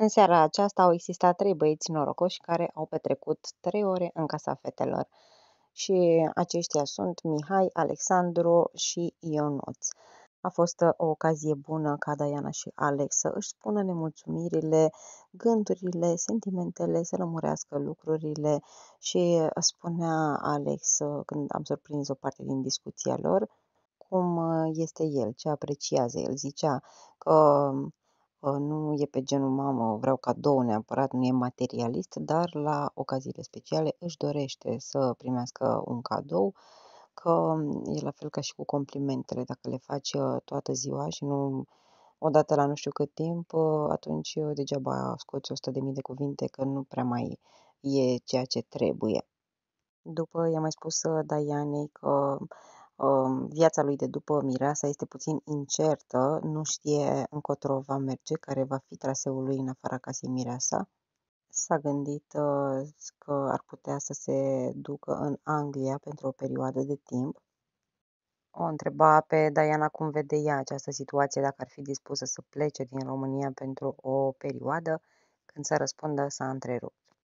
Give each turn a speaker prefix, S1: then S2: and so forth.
S1: În seara aceasta au existat trei băieți norocoși care au petrecut trei ore în casa fetelor și aceștia sunt Mihai, Alexandru și Ionuț. A fost uh, o ocazie bună ca Diana și Alex să își spună nemulțumirile, gândurile, sentimentele, să lămurească lucrurile și uh, spunea Alex uh, când am surprins o parte din discuția lor cum este el, ce apreciază. El zicea că um, Ă, nu e pe genul mamă, vreau cadou neapărat, nu e materialist, dar la ocaziile speciale își dorește să primească un cadou, că mm, e la fel ca și cu complimentele, dacă le faci ă, toată ziua și nu odată la nu știu cât timp, ă, atunci degeaba scoți 100.000 de cuvinte că nu prea mai e ceea ce trebuie. După i-a mai spus Dianei că Um, viața lui de după Mireasa este puțin incertă, nu știe încotro va merge, care va fi traseul lui în afara casei Mireasa. S-a gândit uh, că ar putea să se ducă în Anglia pentru o perioadă de timp. O întreba pe Diana cum vede ea această situație, dacă ar fi dispusă să plece din România pentru o perioadă, când să răspundă s-a întrerupt.